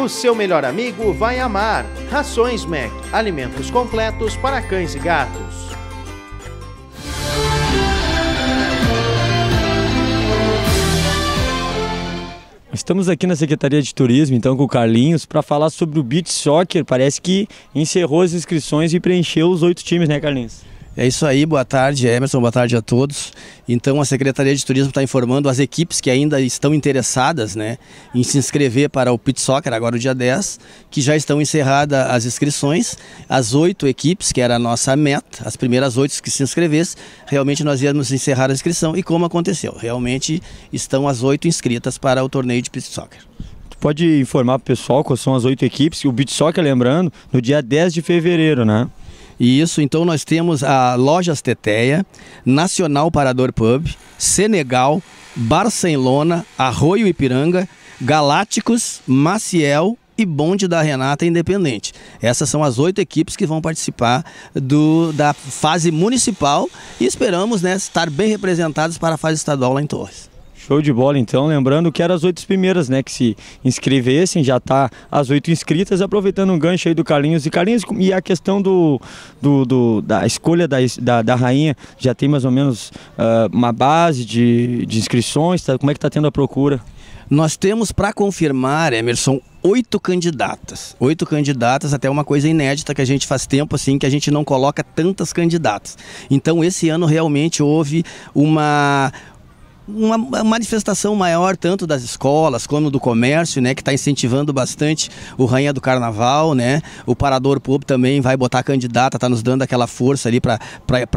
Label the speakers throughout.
Speaker 1: O seu melhor
Speaker 2: amigo vai amar. Rações Mac, alimentos completos para cães e gatos.
Speaker 1: Estamos aqui na Secretaria de Turismo, então, com o Carlinhos, para falar sobre o Beach Soccer. Parece que encerrou as inscrições e preencheu os oito times, né, Carlinhos?
Speaker 2: É isso aí, boa tarde, Emerson, boa tarde a todos. Então, a Secretaria de Turismo está informando as equipes que ainda estão interessadas né, em se inscrever para o Pit Soccer, agora o dia 10, que já estão encerradas as inscrições. As oito equipes, que era a nossa meta, as primeiras oito que se inscrevessem, realmente nós íamos encerrar a inscrição. E como aconteceu? Realmente estão as oito inscritas para o torneio de Pit Soccer pode informar o pessoal quais são as oito equipes, o Beach Soccer, lembrando, no dia 10 de fevereiro, né? E isso, então nós temos a Lojas Teteia, Nacional Parador Pub, Senegal, Barcelona, Arroio Ipiranga, Galácticos, Maciel e Bonde da Renata Independente. Essas são as oito equipes que vão participar do, da fase municipal e esperamos né, estar bem representados para a fase estadual lá em Torres.
Speaker 1: Show de bola, então. Lembrando que eram as oito primeiras, né? Que se inscrevessem, já tá as oito inscritas, aproveitando o um gancho aí do Carlinhos. E Carlinhos, e a questão do, do, do da escolha da, da, da, rainha, já tem mais ou menos uh, uma base de, de inscrições? Tá? Como é que tá tendo a procura? Nós temos para confirmar, Emerson, oito candidatas.
Speaker 2: Oito candidatas, até uma coisa inédita que a gente faz tempo assim que a gente não coloca tantas candidatas. Então esse ano realmente houve uma uma manifestação maior tanto das escolas como do comércio, né, que está incentivando bastante o Rainha do Carnaval, né? O Parador Pub também vai botar candidata, está nos dando aquela força ali para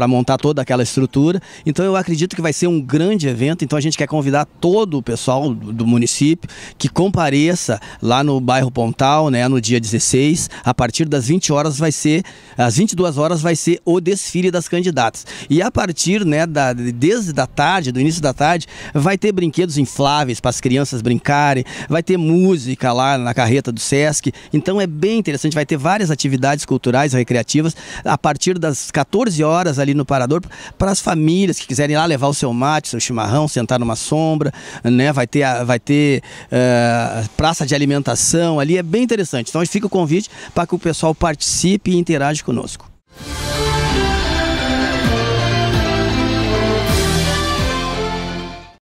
Speaker 2: montar toda aquela estrutura. Então eu acredito que vai ser um grande evento, então a gente quer convidar todo o pessoal do, do município que compareça lá no bairro Pontal, né, no dia 16, a partir das 20 horas vai ser, às 22 horas vai ser o desfile das candidatas. E a partir, né, da desde da tarde, do início da tarde cidade. Vai ter brinquedos infláveis para as crianças brincarem, vai ter música lá na carreta do Sesc. Então é bem interessante, vai ter várias atividades culturais e recreativas a partir das 14 horas ali no Parador para as famílias que quiserem lá levar o seu mate, seu chimarrão, sentar numa sombra, né? Vai ter, vai ter eh, praça de alimentação ali, é bem interessante. Então fica o convite para que o pessoal participe e interage conosco.